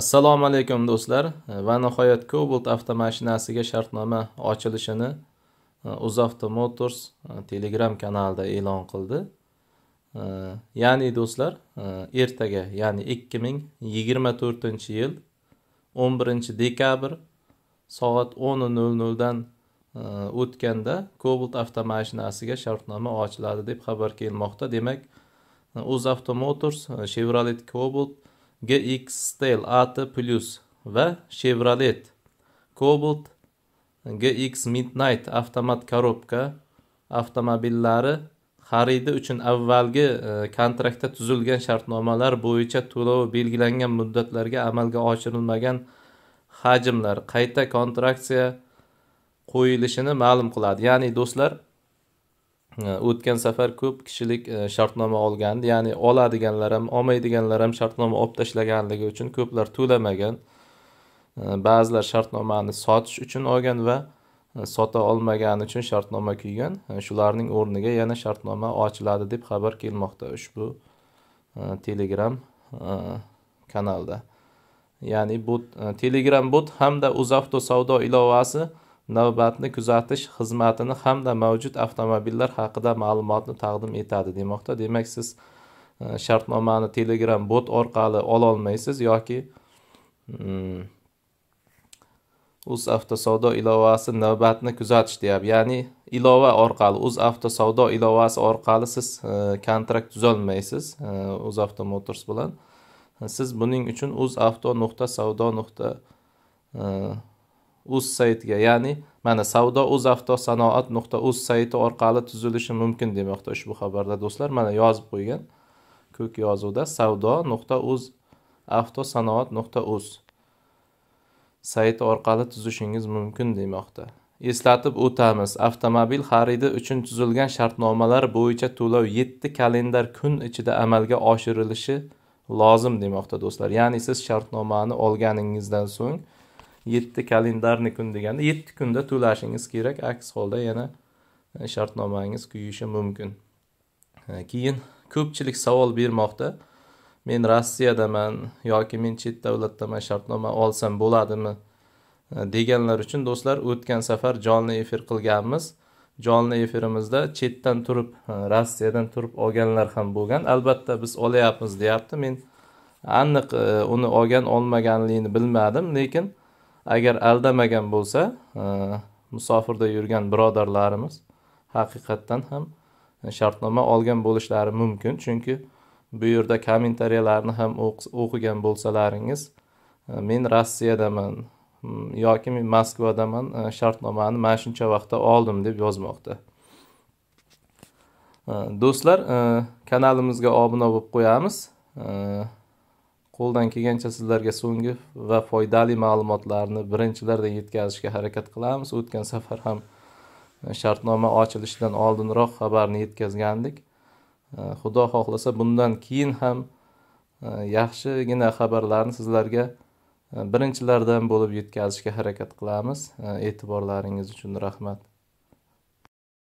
assalomu alaykum do'stlar va nihoyat cobalt avtomashinasiga shartnoma ochilishini e, uzavto motors e, telegram kanalida e'lon qildi e, ya'ni do'stlar ertaga ya'ni ikki ming yigirma to'rtinchi yil o'n birinchi dekabr soat o'n nol noldan o'tganda cobalt avtomashinasiga shartnoma ochiladi deb xabar kelmoqda demak o'zavto motors chevrolet cobalt GX Stel AT Plus va Chevrolet Cobalt GX Midnight avtomat korobka avtomobillari xaridi uchun avvalgi e, kontraktda tuzilgan shartnomalar bo'yicha to'lov belgilangan muddatlarga amalga oshirilmagan hajmlar qayta kontraktsiya qo'yilishini ma'lum qiladi ya'ni do'stlar Э, o'tgan safar ko'p kishilik e, shartnoma olgandi ya'ni oladiganlar ham olmaydiganlar ham shartnoma olib tashlaganligi uchun ko'plar to'lamagan e, ba'zilar shartnomani sotish uchun olgan va e, sota olmagani uchun shartnoma kuygan shularning o'rniga yana shartnoma ochiladi deb xabar kelmoqda ushbu telegram kanalda ya'ni bu telegram bot hamda uzavto savdo ilovasi navbatni kuzatish xizmatini hamda mavjud avtomobillar haqida ma'lumotni taqdim etadi demoqda demak siz e, shartnomani telegram bot orqali ololmaysiz yoki mm, uz savdo ilovasi navbatni kuzatish deyapti ya'ni ilova orqali uz savdo ilovasi orqali siz e, kontrakt tuzolmaysiz e, avto motors bilan siz buning uchun avto nuqta savdo nuqta uz saytiga ya'ni mana savdo uz avto sanoat nuqta uz sayti orqali tuzilishi mumkin demoqda ushbu xabarda do'stlar mana yozib qo'ygan ko'k yozuvda savdo nuqta uz avto sanoat nuqta uz sayti orqali tuzishingiz mumkin demoqda eslatib o'tamiz avtomobil xaridi uchun tuzilgan shartnomalar bo'yicha to'lov yetti kalendar kun ichida amalga oshirilishi lozim demoqda do'stlar ya'ni siz shartnomani olganingizdan so'ng yetti kalendarniy kun deganda yetti kunda to'lashingiz kerak aks holda yana e, shartnomangiz kuyishi mumkin e, keyin ko'pchilik savol bermoqda men rossiyadaman yoki men chet davlatdaman shartnoma olsam bo'ladimi e, deganlar uchun do'stlar o'tgan safar jonli efir qilganmiz jonli efirimizda chetdan turib rossiyadan turib olganlar ham bo'lgan albatta biz olyapmiz deyapti men aniq uni olgan olmaganligini bilmadim lekin agar aldamagan bo'lsa e, musofirda yurgan birodarlarimiz haqiqatdan ham shartnoma olgan bo'lishlari mumkin chunki bu yerda kommentariyalarni ham o'qigan bo'lsalaringiz e, men rossiyadaman mm, yoki men moskvadaman e, shartnomani mana shuncha vaqtda oldim deb yozmoqda do'stlar kanalimizga obuna bo'lib qo'yamiz qo'ldan kelgancha sizlarga so'nggi va foydali ma'lumotlarni birinchilardan yetkazishga harakat qilamiz o'tgan safar ham e, shartnoma ochilishidan oldinroq xabarni yetkazgandik e, xudo xohlasa bundan keyin ham e, yaxshigina xabarlarni sizlarga birinchilardan bo'lib yetkazishga harakat qilamiz e'tiborlaringiz uchun rahmat